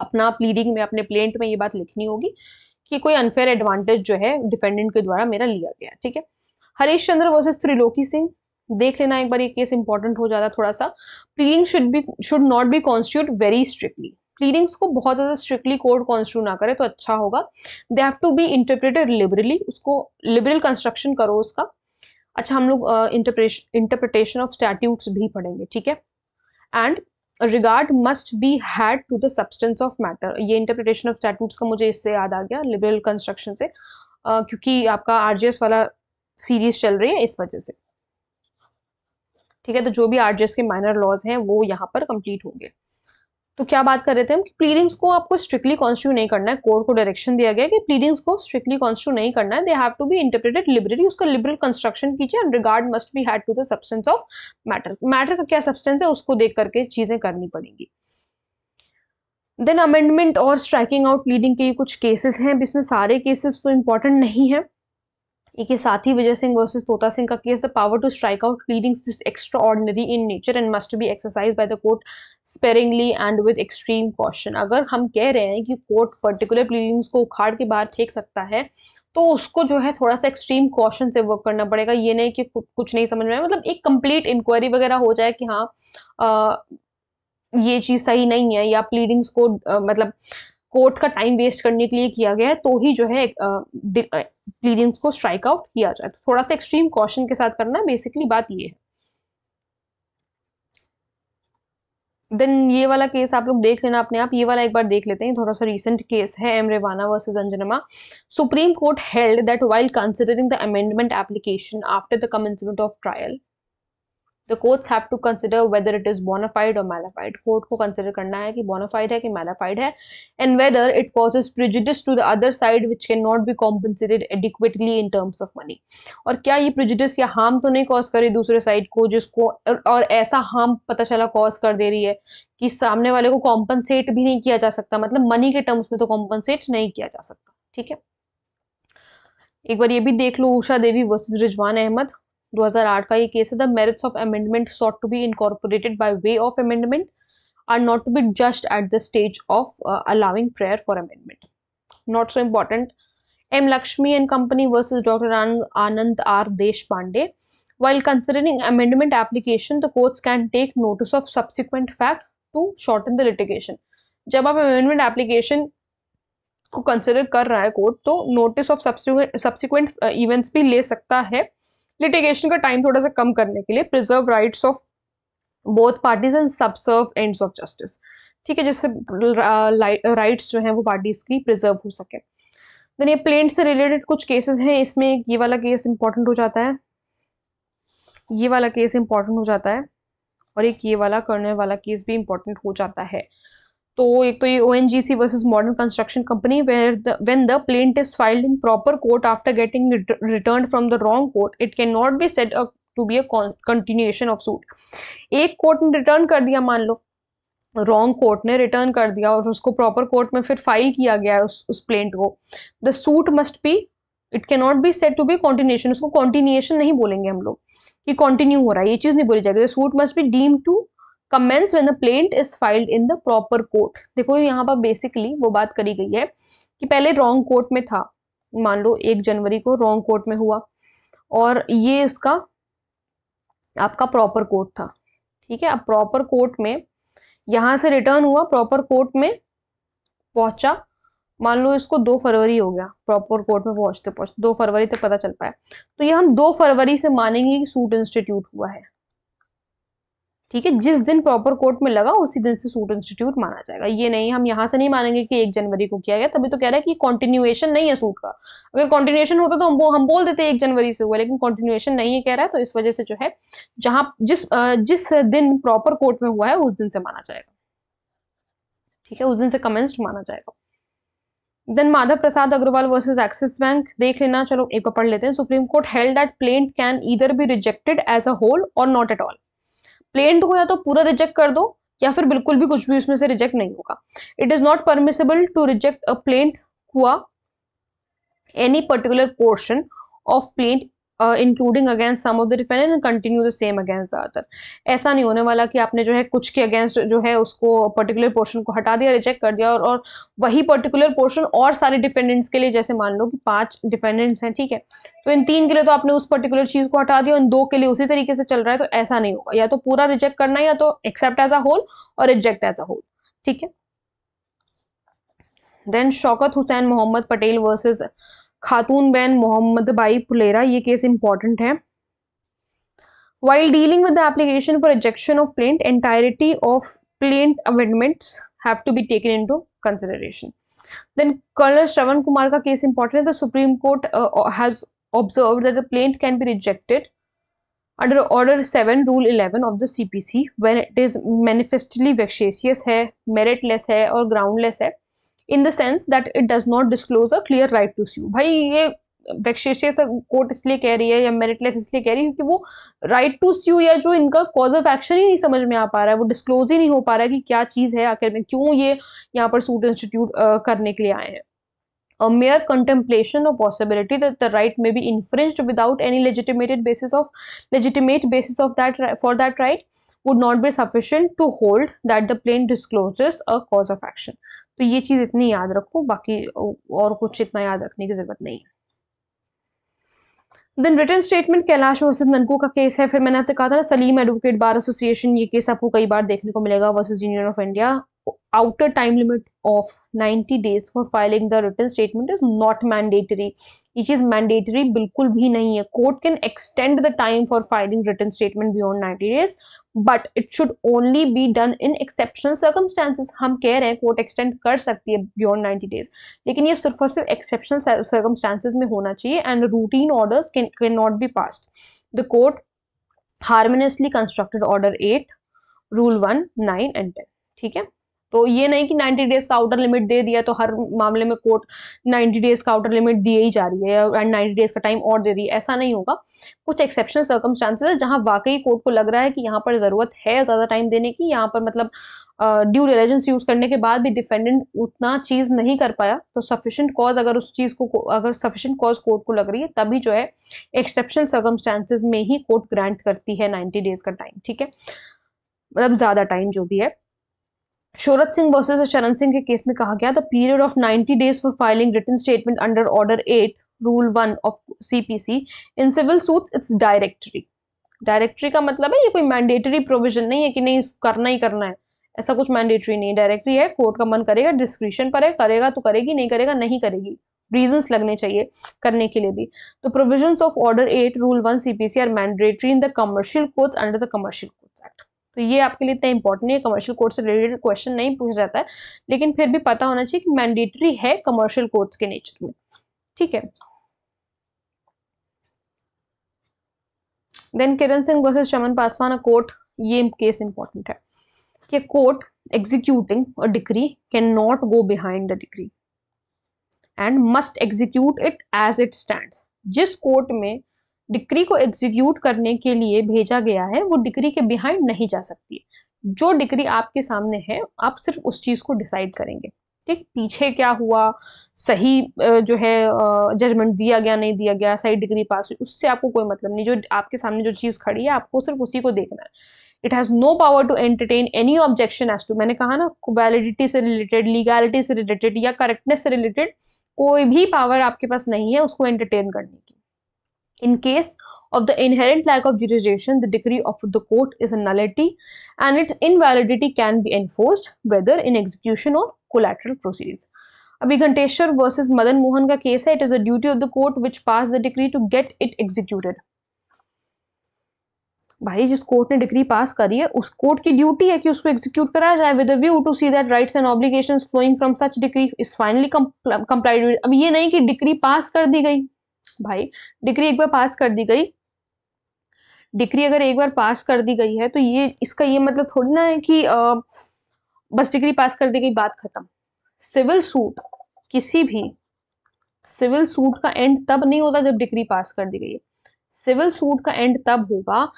अपना प्लीडिंग में अपने प्लेंट में ये बात लिखनी होगी कि कोई अनफेयर एडवांटेज जो है डिफेंडेंट के द्वारा मेरा लिया गया ठीक है हरीश चंद्र वर्सेस त्रिलोकी सिंह देख लेना एक बार ये केस इंपॉर्टेंट हो जाता है थोड़ा सा pleading should be should not be constitute very strictly pleadings को बहुत ज़्यादा स्ट्रिक्टली कोर्ट कॉन्स्टिट्यूट ना करे तो अच्छा होगा they have to be interpreted liberally उसको लिबरल कंस्ट्रक्शन करो उसका अच्छा हम लोग इंटरप्रिटेशन ऑफ स्टैट्यूट्स भी पढ़ेंगे ठीक है and regard must be had to the substance of matter ये इंटरप्रिटेशन ऑफ स्टैट्यूट्स का मुझे इससे याद आ गया लिबरल कंस्ट्रक्शन से uh, क्योंकि आपका आरजीएस वाला सीरीज चल रही है इस वजह से ठीक है तो जो भी आरजेस के माइनर लॉज हैं वो यहाँ पर कंप्लीट होंगे तो क्या बात कर रहे थे हम कि प्लीडिंग्स को आपको स्ट्रिक्टली कॉन्स्टिट्यू नहीं करना है कोर्ट को डायरेक्शन दिया गया कि प्लीडिंग्स को स्ट्रिक्टली कॉन्स्टिट्यू नहीं करना है they have to be interpreted liberally उसका लिबरल कंस्ट्रक्शन कीजिए and regard must be had to the substance of matter matter का क्या सब्सटेंस है उसको देख करके चीज़ें करनी पड़ेंगी देन अमेंडमेंट और स्ट्राइकिंग आउट प्लीडिंग के कुछ केसेस हैं इसमें सारे केसेस तो इंपॉर्टेंट नहीं है एक ही साथ विजय सिंह वर्सेस तोता सिंह का case the power to strike out pleadings extraordinary in nature and must be exercise by the court sparingly and with extreme caution अगर हम कह रहे हैं कि कोर्ट पर्टिकुलर प्लीडिंग्स को उखाड़ के बाहर फेंक सकता है तो उसको जो है थोड़ा सा एक्सट्रीम कॉशन से वर्क करना पड़ेगा ये नहीं कि कुछ नहीं समझ में आया मतलब एक कंप्लीट इंक्वायरी वगैरह हो जाए कि हाँ आ, ये चीज़ सही नहीं है या प्लीडिंग्स को आ, मतलब कोर्ट का टाइम वेस्ट करने के लिए किया गया है तो ही जो है प्लीडिंग्स को स्ट्राइक आउट किया जाए तो थोड़ा सा एक्सट्रीम कॉशन के साथ करना बेसिकली बात ये है देन ये वाला केस आप लोग देख लेना अपने आप ये वाला एक बार देख लेते हैं थोड़ा सा रिसेंट केस है M Revanna versus Anjanamma Supreme court held that while considering the amendment application after the commencement of trial the courts have to consider whether it is bona fide और मैलाफाइड कोर्ट को कंसिडर करना है कि बोनाफाइड है कि mala fide है and whether it causes prejudice to the other side which can not be compensated adequately in terms of money और क्या ये प्रिजुडिस या हार्म तो नहीं कॉज करे दूसरे साइड को जिसको और ऐसा हार्म पता चला कॉज कर दे रही है कि सामने वाले को कॉम्पनसेट भी नहीं किया जा सकता मतलब मनी के टर्म्स में तो कॉम्पनसेट नहीं किया जा सकता ठीक है एक बार ये भी देख लो उषा देवी वर्सेस रिजवान अहमद 2008 का ये केस है the merits of amendment sought to be incorporated by way of amendment are not to be just at the stage of allowing prayer for amendment not so important M Lakshmi and company versus doctor Anand R Deshpande while considering amendment application the courts can take notice of subsequent fact to short in the litigation जब आप amendment application को consider कर रहा है court तो notice of subsequent events भी ले सकता है लिटिगेशन का टाइम थोड़ा सा कम करने के लिए preserve rights of both parties and subserve ends of justice ठीक है जिससे राइट्स जो हैं वो पार्टीज की प्रिजर्व हो सके देन ये प्लेन से रिलेटेड कुछ केसेस हैं इसमें ये वाला केस इंपॉर्टेंट हो जाता है ये वाला केस इंपॉर्टेंट हो जाता है और एक ये वाला करने वाला केस भी इंपॉर्टेंट हो जाता है तो एक तो ये O N G C versus modern construction company where the when the plaint is filed in proper court after getting return from the wrong court it can not be set to be a continuation of suit एक court ने return कर दिया मान लो wrong court ने return कर दिया और उसको प्रॉपर कोर्ट में फिर फाइल किया गया है उस उस प्लेंट को the suit must be it can not be set to be continuation उसको कॉन्टिन्यूएशन नहीं बोलेंगे हम लोग कि कंटिन्यू हो रहा है ये चीज़ नहीं बोली जाएगी the suit must be deem to commence when the plaint is filed in the proper court देखो यहाँ पर बेसिकली वो बात करी गई है कि पहले रॉन्ग कोर्ट में था मान लो एक जनवरी को रॉन्ग कोर्ट में हुआ और ये उसका आपका प्रॉपर कोर्ट था ठीक है अब प्रॉपर कोर्ट में यहां से रिटर्न हुआ प्रॉपर कोर्ट में पहुंचा मान लो इसको दो फरवरी हो गया प्रॉपर कोर्ट में पहुंचते पहुंचते दो फरवरी तक पता चल पाया तो ये हम दो फरवरी से मानेंगे कि सूट इंस्टीट्यूट हुआ है ठीक है जिस दिन प्रॉपर कोर्ट में लगा उसी दिन से सूट इंस्टीट्यूट माना जाएगा ये नहीं हम यहाँ से नहीं मानेंगे कि एक जनवरी को किया गया तभी तो कह रहा है कि कॉन्टिन्यूएशन नहीं है सूट का अगर कॉन्टिन्यूएशन होता तो हम बो, हम बोल देते एक जनवरी से हुआ लेकिन कॉन्टिन्यूएशन नहीं है कह रहा है तो इस वजह से जो है जहां जिस जिस दिन प्रॉपर कोर्ट में हुआ है उस दिन से माना जाएगा ठीक है उस दिन से कमेंस्ड माना जाएगा then Madhav Prasad Agarwal versus Axis bank देख लेना चलो एक बार पढ़ लेते हैं Supreme court held that plaint can either be rejected as a whole और नॉट एट ऑल प्लेन को या तो पूरा रिजेक्ट कर दो या फिर बिल्कुल भी कुछ भी उसमें से रिजेक्ट नहीं होगा it is not permissible to reject a plaint हुआ any particular portion of plaint including against some of the defendant and continue the same against the other ऐसा नहीं होने वाला कि आपने जो है कुछ के अगेंस्ट जो है उसको पर्टिकुलर पोर्शन को हटा दिया रिजेक्ट कर दिया और, और वही पर्टिकुलर पोर्शन और सारे डिफेंडेंट्स के लिए जैसे मान लो कि पांच डिफेंडेंट्स हैं ठीक है तो इन तीन के लिए तो आपने उस पर्टिकुलर चीज़ को हटा दिया इन दो के लिए उसी तरीके से चल रहा है तो ऐसा नहीं होगा या तो पूरा रिजेक्ट करना या तो एक्सेप्ट एज अ होल और रिजेक्ट एज अ होल ठीक है देन शौकत हुसैन मोहम्मद पटेल वर्सेज खातून बैन मोहम्मद बाई पुलेरा ये केस इंपॉर्टेंट है while dealing with the application for ejection of plaint entirety of plaint amendments have to be taken into consideration then colonel Shravan Kumar का case important है the supreme court has observe the plaint can be rejected under order seven rule eleven of the C P C when it is manifestly vexatious है meritless है और groundless है in the sense that it does not disclose a clear right to sue भाई ये वैक्सीशियस court इसलिए कह रही है या मेरिटलेस इसलिए कह रही है क्योंकि वो राइट टू स्यू या जो इनका कॉज ऑफ एक्शन ही नहीं समझ में आ पा रहा है वो डिस्क्लोज ही नहीं हो पा रहा है कि क्या चीज़ है आखिर में क्यों ये यहाँ पर सूट इंस्टीट्यूट करने के लिए आए हैं a mere contemplation or possibility that the right may be infringed without any legitimated basis of legitimate basis of that for that right would not be sufficient to hold that the plain discloses a cause of action तो ये चीज़ इतनी याद रखो बाकी और कुछ इतना याद रखने की ज़रूरत नहीं है then return statement Kailash versus Nanku का केस है फिर मैंने आपसे कहा था ना सलीम एडवोकेट बार एसोसिएशन ये केस आपको कई बार देखने को मिलेगा versus union of India outer time limit of ninety days for filing the return statement is not mandatory ये चीज़ मैंडेटरी बिल्कुल भी नहीं है court can extend the time for filing return statement beyond ninety days but it should only be done in exceptional circumstances हम कह रहे हैं कोर्ट एक्सटेंड कर सकती है बियॉन्ड नाइन्टी डेज लेकिन ये सिर्फ और सिर्फ एक्सेप्शनल सर्कमस्टांसिस में होना चाहिए and routine orders can not be pass the court harmoniously constructed order eight rule one nine and ten ठीक है तो ये नहीं कि 90 डेज का आउटर लिमिट दे दिया तो हर मामले में कोर्ट 90 डेज का आउटर लिमिट दिए ही जा रही है एंड 90 डेज का टाइम और दे रही है ऐसा नहीं होगा कुछ एक्सेप्शनल सर्कमस्टांसेस है जहाँ वाकई कोर्ट को लग रहा है कि यहाँ पर ज़रूरत है ज़्यादा टाइम देने की यहाँ पर मतलब ड्यू डिलीजेंस यूज़ करने के बाद भी डिफेंडेंट उतना चीज़ नहीं कर पाया तो सफिशियंट कॉज अगर उस चीज़ को अगर सफिशियंट कॉज कोर्ट को लग रही है तभी जो है एक्सेप्शनल सर्कमस्टांसेज में ही कोर्ट ग्रांट करती है नाइन्टी डेज का टाइम ठीक है मतलब ज़्यादा टाइम जो भी है शोरत सिंह वर्सेज शरण सिंह के केस में कहा गया the period of 90 days for filing return statement under order eight rule one of CPC in civil suit it's directory directory का मतलब है ये कोई मैंडेटरी प्रोविजन नहीं है कि नहीं करना ही करना है ऐसा कुछ मैंडेटरी नहीं डायरेक्टरी है कोर्ट का मन करेगा डिस्क्रिप्शन पर है करेगा तो करेगी नहीं करेगा नहीं करेगी रीजंस लगने चाहिए करने के लिए भी तो provisions of order eight rule one CPC are mandatory in the commercial courts under the commercial court तो ये आपके लिए इतना इंपॉर्टेंट है कमर्शियल कोर्ट से रिलेटेड क्वेश्चन नहीं पूछा जाता है लेकिन फिर भी पता होना चाहिए कि मैंडेटरी है कमर्शियल कोर्ट्स के नेचर में ठीक है then Kiran Singh versus Chaman Paswan court ये केस इंपॉर्टेंट है कि court executing a decree can not go behind the decree and must execute it as it stand जिस कोर्ट में डिक्री को एग्जीक्यूट करने के लिए भेजा गया है वो डिक्री के बिहाइंड नहीं जा सकती है जो डिक्री आपके सामने है आप सिर्फ उस चीज़ को डिसाइड करेंगे ठीक पीछे क्या हुआ सही जो है जजमेंट दिया गया नहीं दिया गया सही डिग्री पास हुई उससे आपको कोई मतलब नहीं जो आपके सामने जो चीज़ खड़ी है आपको सिर्फ उसी को देखना है it has no power to entertain any objection as to मैंने कहा ना वैलिडिटी से रिलेटेड लीगैलिटी से रिलेटेड या करेक्टनेस से रिलेटेड कोई भी पावर आपके पास नहीं है उसको एंटरटेन करने की In case of the inherent lack of jurisdiction, the decree of the court is a nullity and its invalidity can be enforced whether in execution or collateral proceedings. अभी Ghanteshwar versus Madan Mohan का case है it is a duty of the court which pass the decree to get it executed भाई जिस court ने degree pass करी है उस court की ड्यूटी है कि उसको एग्जीक्यूट कराया जाए with view to see that rights and obligations flowing from such decree is finally complied अब ये नहीं कि डिग्री पास कर दी गई भाई डिग्री एक बार पास कर दी गई डिग्री अगर एक बार पास कर दी गई है तो ये इसका ये मतलब थोड़ी ना है कि आ, बस डिग्री पास कर दी गई बात खत्म सिविल सूट किसी भी सिविल सूट का एंड तब नहीं होता जब डिग्री पास कर दी गई है सिविल सूट का एंड तब होगा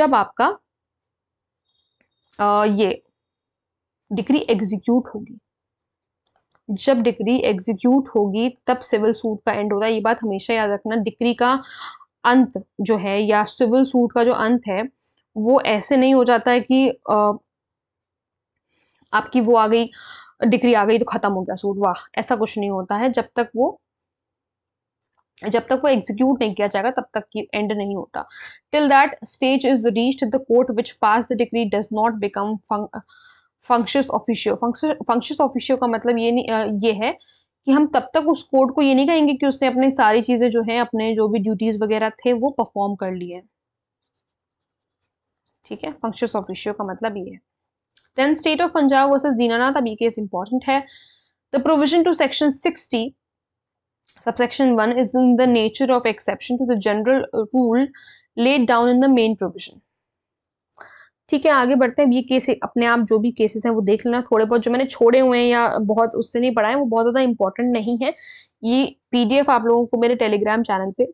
जब आपका आ, ये डिग्री एग्जीक्यूट होगी जब डिक्री एग्जीक्यूट होगी तब सिविल सूट का एंड होता है ये बात हमेशा याद रखना डिक्री का अंत जो है या सिविल सूट का जो अंत है वो ऐसे नहीं हो जाता है कि आ, आपकी वो आ गई डिक्री आ गई तो ख़त्म हो गया सूट वाह ऐसा कुछ नहीं होता है जब तक वो जब तक वो एग्जीक्यूट नहीं किया जाएगा तब तक की एंड नहीं होता till that stage is reached the court which pass the decree does not become functus officio functus officio का मतलब ये नहीं ये है कि हम तब तक उस कोर्ट को ये नहीं कहेंगे कि उसने अपनी सारी चीज़ें जो हैं अपने जो भी ड्यूटीज़ वगैरह थे वो परफॉर्म कर लिए ठीक है फंक्शस ऑफिशियो का मतलब ये है then state of Punjab versus Dinanath अब ये केस इंपॉर्टेंट है the provision to section sixty subsection 1 is in the nature of exception to the general rule laid down in the main provision ठीक है आगे बढ़ते हैं ये केस अपने आप जो भी केसेस हैं वो देख लेना थोड़े बहुत जो मैंने छोड़े हुए हैं या बहुत उससे नहीं पढ़ाए वो बहुत ज़्यादा इंपॉर्टेंट नहीं है ये पीडीएफ आप लोगों को मेरे टेलीग्राम चैनल पे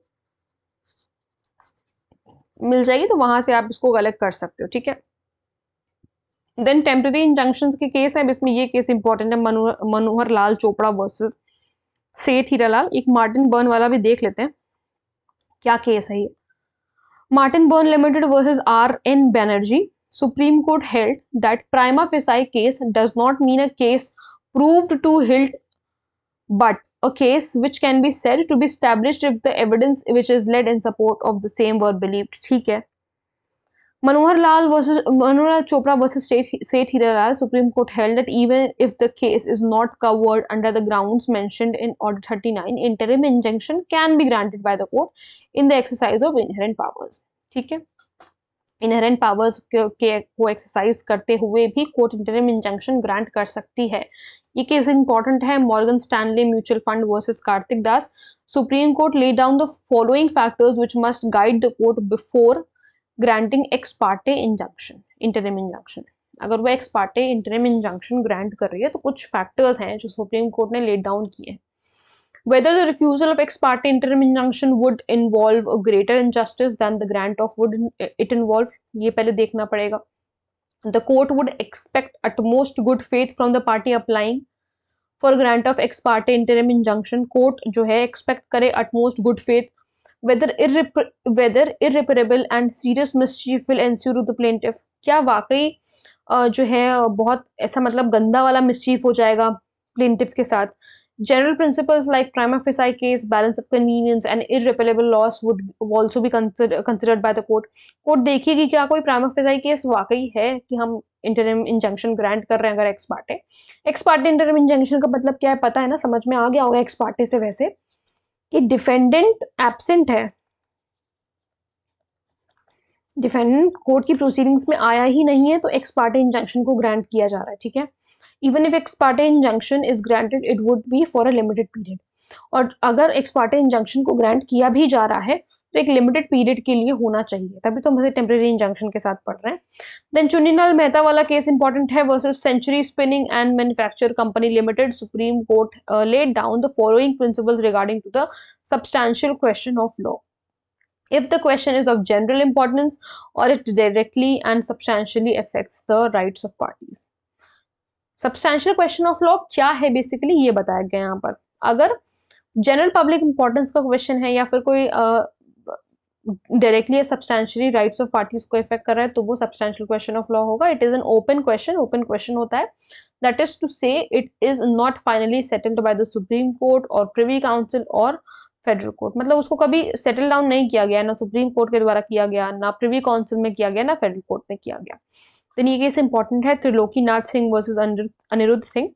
मिल जाएगी तो वहां से आप इसको अलग कर सकते हो ठीक है देन टेम्प्रेरी इंजंक्शन के केस है इसमें ये केस इंपॉर्टेंट है मनोहर लाल चोपड़ा वर्सेज सेठ लाल एक मार्टिन बर्न वाला भी देख लेते हैं क्या केस है ये Martin Burn limited versus R N Banerjee Supreme Court held that prima facie case does not mean a case proved to hilt but a case which can be said to be established if the evidence which is led in support of the same were believed ठीक है Manohar Lal versus Manohar Chopra versus State State Hiralal Supreme Court held that even if the case is not covered under the grounds mentioned in Order 39, interim injunction can be granted by the court in the exercise of inherent powers. ठीक है inherent powers के को exercise करते हुए भी court interim injunction grant कर सकती है ये केस इंपॉर्टेंट है Morgan Stanley mutual fund versus Kartik Das supreme court lay down the following factors which must guide the court before granting ex parte injunction interim injunction अगर वो ex parte interim injunction grant कर रही है तो कुछ factors हैं जो सुप्रीम कोर्ट ने ले डाउन किए हैं whether the refusal of ex parte interim injunction would involve a greater injustice than the grant of would it involve ye pehle dekhna padega the court would expect at most good faith from the party applying for grant of ex parte interim injunction court jo hai expect kare at most good faith whether irrepar whether irreparable and serious mischief will ensue to the plaintiff क्या वाकई जो है बहुत ऐसा मतलब गंदा वाला mischief हो जाएगा प्लेंटिव के साथ General principles like prima facie case, balance of convenience and irreparable loss would also be consider, considered by the court. Court देखिए कि क्या कोई प्राइमा फेसाई केस वाकई है कि हम इंटरम इंजंक्शन ग्रांट कर रहे हैं अगर ex parte ex parte interim injunction का मतलब क्या है पता है ना समझ में आ गया होगा एक्स पार्टे से वैसे कि डिफेंडेंट एबसेंट है डिफेंडेंट कोर्ट की प्रोसीडिंग्स में आया ही नहीं है तो एक्स पार्टे इंजंक्शन को ग्रांट किया जा रहा है ठीक है even if ex parte injunction is granted it would be for a limited period और अगर एक्सपार्टे इंजंक्शन को ग्रांट किया भी जा रहा है तो एक लिमिटेड पीरियड के लिए होना चाहिए तभी तो हम टेम्प्रेरी इंजंक्शन के साथ पढ़ रहे हैं देन चुनीलाल मेहता वाला केस इंपॉर्टेंट है versus century spinning and manufacture company limited supreme court led down the following principles regarding to the substantial question of law if the question is of general importance or it directly and substantially affects the rights of parties substantial question of law क्या है basically ये बताया गया यहाँ पर अगर general public importance का question है या फिर कोई directly substantially rights of parties को इफेक्ट कर रहा है तो वो सब्सटैंशियल क्वेश्चन ऑफ लॉ होगा it is an open question open question होता है that is to say it is not finally settled by the supreme court और प्रिवी काउंसिल और फेडरल कोर्ट मतलब उसको कभी सेटल डाउन नहीं किया गया ना सुप्रीम कोर्ट के द्वारा किया गया ना प्रिवी काउंसिल में किया गया ना फेडरल कोर्ट में किया गया देन ये केस इंपॉर्टेंट है Trilokinath Singh versus Aniruddh Singh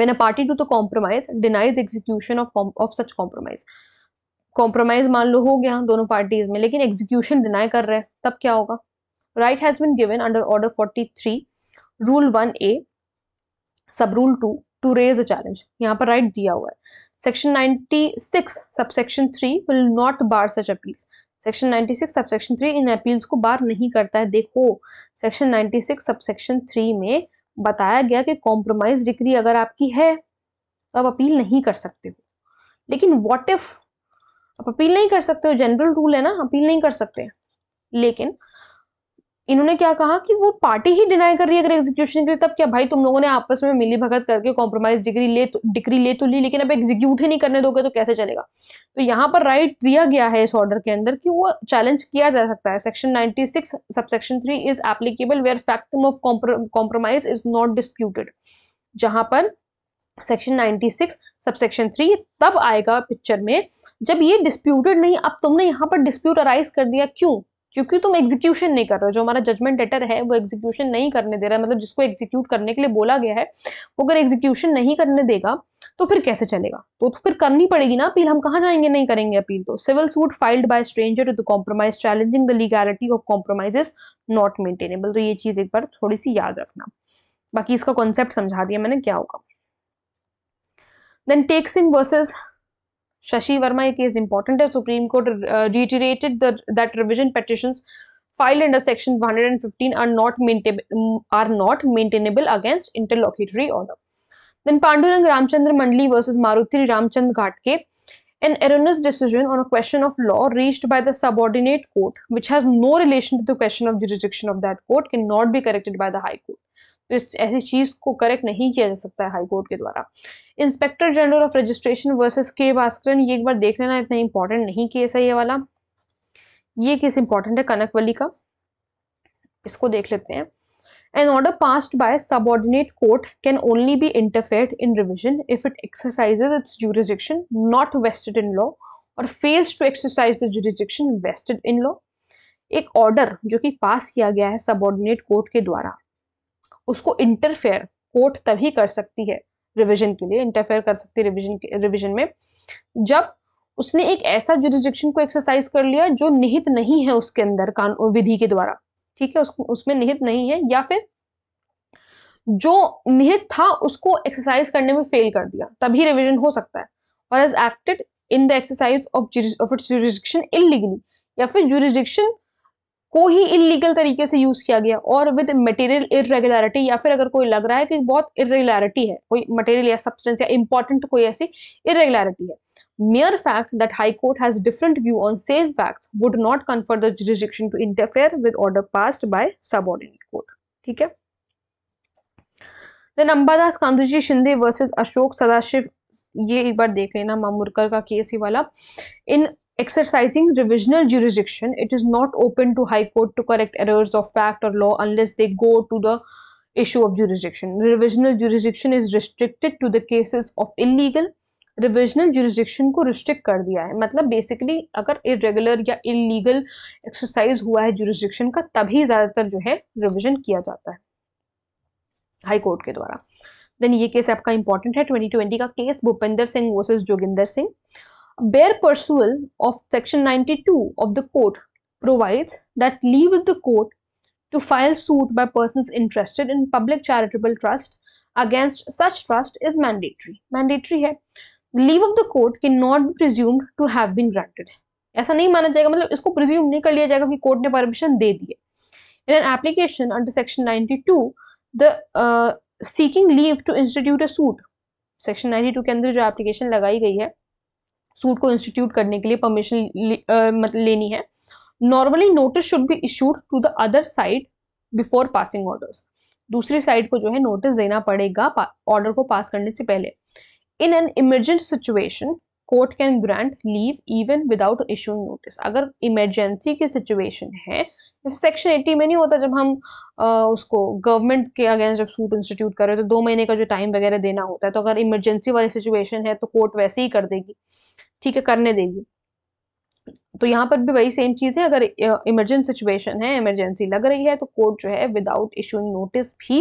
when a party to the compromise denies execution of such compromise compromise मान लो हो गया दोनों पार्टीज में लेकिन एग्जीक्यूशन डिनाई कर रहे हैं तब क्या होगा right has been given under order forty three rule one A sub rule two to raise a challenge यहाँ पर राइट दिया हुआ है section ninety six subsection three will not bar such appeals section 96 subsection three in appeals को bar नहीं करता है देखो सेक्शन 96 सबसेक्शन थ्री में बताया गया कि कॉम्प्रोमाइज डिग्री अगर आपकी है तो आप अपील नहीं कर सकते हो लेकिन वॉट इफ आप अपील नहीं कर सकते हो जनरल रूल है ना अपील नहीं कर सकते लेकिन इन्होंने क्या कहा कि वो पार्टी ही डिनाई कर रही है अगर एग्जीक्यूशन के लिए तब क्या भाई तुम लोगों ने आपस में मिली भगत करके कॉम्प्रोमाइज डिग्री ले तो, डिग्री ले तो ली लेकिन अब एग्जीक्यूट ही नहीं करने दोगे तो कैसे चलेगा तो यहाँ पर राइट दिया गया है इस ऑर्डर के अंदर कि वो चैलेंज किया जा सकता है section ninety six subsection three is applicable where factum of compromise is not disputed जहां पर सेक्शन 96 सबसेक्शन 3 तब आएगा पिक्चर में जब ये डिस्प्यूटेड नहीं अब तुमने यहां पर डिस्प्यूट अराइज कर दिया क्यों क्योंकि तुम एग्जीक्यूशन नहीं कर रहे हो जो हमारा जजमेंट लेटर है वो एग्जीक्यूशन नहीं करने दे रहा है मतलब जिसको एग्जीक्यूट करने के लिए बोला गया है वो अगर एग्जीक्यूशन नहीं करने देगा तो फिर कैसे चलेगा तो, तो फिर करनी पड़ेगी ना अपील हम कहाँ जाएंगे नहीं करेंगे अपील तो civil suit filed by stranger to the compromise challenging the legality of compromise not maintainable तो ये चीज एक बार थोड़ी सी याद रखना बाकी इसका कॉन्सेप्ट समझा दिया मैंने क्या होगा then texting versus Shashi Verma case important as Supreme Court uh, reiterated the, that revision petitions filed under section 115 are not are not maintainable against interlocutory order. Then Pandurang Ramchandra Mandli versus Maruti Ramchand Ghatke, an erroneous decision on a question of law reached by the subordinate court, which has no relation to the question of jurisdiction of that court, cannot be corrected by the High Court. तो इस ऐसी चीज़ को correct नहीं किया जा सकता है high court के द्वारा inspector general of registration versus K Bhaskaran ये एक बार देख लेना इतना इंपॉर्टेंट नहीं केस है ये वाला ये केस इंपॉर्टेंट है कनकवली का इसको देख लेते हैं an order passed by subordinate court can only be interfere in revision if it exercise its jurisdiction not vested in law और fails to exercise the jurisdiction vested in law एक order जो कि पास किया गया है सब ऑर्डिनेट कोर्ट के द्वारा उसको इंटरफेयर कोर्ट तभी कर सकती है रिविजन के लिए इंटरफेयर कर सकती है रिविजन रिविजन में जब उसने एक ऐसा जुरिस्डिक्शन को एक्सरसाइज कर लिया जो निहित नहीं है उसके अंदर कानून विधि के द्वारा ठीक है उस, उसमें निहित नहीं है या फिर जो निहित था उसको एक्सरसाइज करने में फेल कर दिया तभी रिविजन हो सकता है और as acted in the exercise of of its jurisdiction illegally या फिर जुरिस्डिक्शन को ही इलीगल तरीके से यूज किया गया और विद मटेरियल इरेगुलरिटी या फिर अगर कोई लग रहा है कि बहुत इरेगुलरिटी है कोई मटेरियल या सब्सटेंस या इंपॉर्टेंट कोई ऐसी इरेगुलरिटी है mere fact that high court has different view on same fact would not confer the jurisdiction to interfere with order passed by sub court ठीक है देन अंबादास कांधुजी शिंदे वर्सेज अशोक सदाशिव ये एक बार देख लेना मामुरकर का केस ही वाला in Exercising revisional jurisdiction, it is not open to High Court to correct errors of fact or law unless they go to the issue of jurisdiction. Revisional jurisdiction is restricted to the cases of illegal revisional jurisdiction को रिस्ट्रिक्ट कर दिया है मतलब basically अगर irregular या illegal exercise हुआ है जुरिस्डिक्शन का तभी ज़्यादातर जो है रिविजन किया जाता है हाई कोर्ट के द्वारा देन ये केस आपका इंपॉर्टेंट है 2020 का case Bhupendra Singh versus Joginder Singh bare perusal of section 92 of the court provides that leave with the court to file suit by persons interested in public charitable trust against such trust is mandatory mandatory है leave of the court cannot be presumed to have been granted ऐसा नहीं माना जाएगा मतलब इसको presume नहीं कर लिया जाएगा कि court ने permission दे दी है in an application under section 92 the uh, seeking leave to institute a suit section 92 के अंदर जो application लगाई गई है सूट को इंस्टीट्यूट करने के लिए परमिशन मतलब लेनी है normally notice should be issued to the other side before passing orders दूसरी साइड को जो है नोटिस देना पड़ेगा ऑर्डर को पास करने से पहले in an emergent situation court can grant leave even without issue notice अगर इमरजेंसी की सिचुएशन है जैसे सेक्शन एट्टी में नहीं होता जब हम आ, उसको गवर्नमेंट के अगेंस्ट जब सूट इंस्टीट्यूट कर रहे हो तो दो महीने का जो टाइम वगैरह देना होता है तो अगर इमरजेंसी वाली सिचुएशन है तो कोर्ट वैसे ही कर देगी ठीक है करने देगी तो यहाँ पर भी वही सेम चीज़ है अगर इमरजेंट सिचुएशन है इमरजेंसी लग रही है तो कोर्ट जो है विदाउट इशूइंग नोटिस भी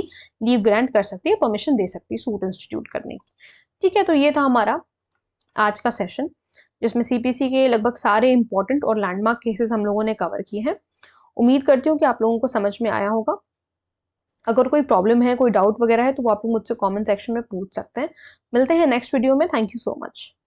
लीव ग्रांट कर सकती है परमिशन दे सकती है सूट इंस्टीट्यूट करने की ठीक है तो ये था हमारा आज का सेशन जिसमें सीपीसी के लगभग सारे इंपॉर्टेंट और लैंडमार्क केसेस हम लोगों ने कवर किए हैं उम्मीद करती हूँ कि आप लोगों को समझ में आया होगा अगर कोई प्रॉब्लम है कोई डाउट वगैरह है तो वो आप मुझसे कमेंट सेक्शन में पूछ सकते हैं मिलते हैं नेक्स्ट वीडियो में थैंक यू सो मच